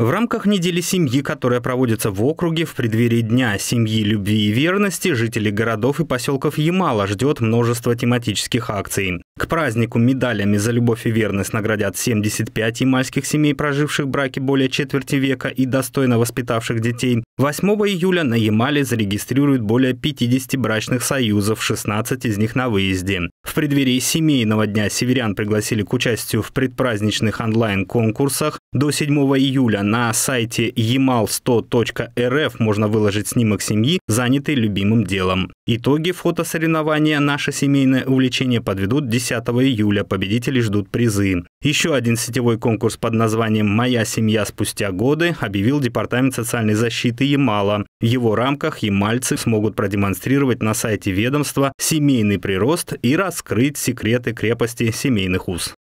В рамках недели семьи, которая проводится в округе в преддверии Дня семьи, любви и верности, жителей городов и поселков Ямала ждет множество тематических акций. К празднику медалями за любовь и верность наградят 75 ямальских семей, проживших браки более четверти века и достойно воспитавших детей. 8 июля на Ямале зарегистрируют более 50 брачных союзов, 16 из них на выезде. В преддверии семейного дня северян пригласили к участию в предпраздничных онлайн-конкурсах. До 7 июля на сайте yamal100.rf можно выложить снимок семьи, занятый любимым делом. Итоги фотосоревнования «Наше семейное увлечение» подведут 10 июля. Победители ждут призы. Еще один сетевой конкурс под названием «Моя семья спустя годы» объявил Департамент социальной защиты Ямала. В его рамках ямальцы смогут продемонстрировать на сайте ведомства семейный прирост и раскрыть секреты крепости семейных уз.